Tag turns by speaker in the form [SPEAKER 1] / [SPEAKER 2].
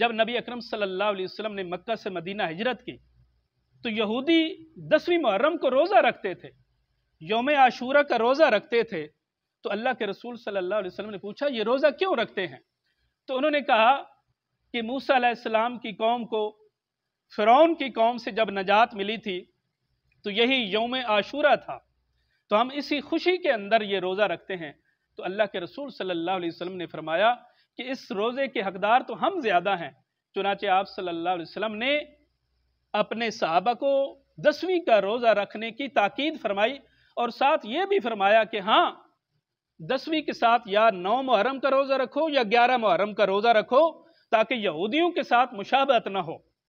[SPEAKER 1] जब नबी अकरम सल्लल्लाहु अलैहि वसल्लम ने मक्का से मदीना हिजरत की तो यहूदी दसवीं मुहर्रम को रोज़ा रखते थे योम आशूरा का रोज़ा रखते थे तो अल्लाह के रसूल सल्ला वसलम ने पूछा ये रोज़ा क्यों रखते हैं तो उन्होंने कहा कि मूसा सलाम की कौम को फ़िरौन की कौम से जब नजात मिली थी तो यही योम आशूरा था तो हम इसी खुशी के अंदर ये रोज़ा रखते हैं तो अल्लाह के रसूल सल्लल्लाहु अलैहि वसल्लम ने फरमाया कि इस रोज़े के हकदार तो हम ज़्यादा हैं चुनाचे आप सल्लल्लाहु अलैहि वसल्लम ने अपने सहाबा को दसवीं का रोज़ा रखने की ताकीद फरमाई और साथ ये भी फरमाया कि हाँ दसवीं के साथ या नौ मुहर्रम का रोज़ा रखो या ग्यारह मुहर्रम का रोज़ा रखो ताकि यहूदियों के साथ मुशाबत ना हो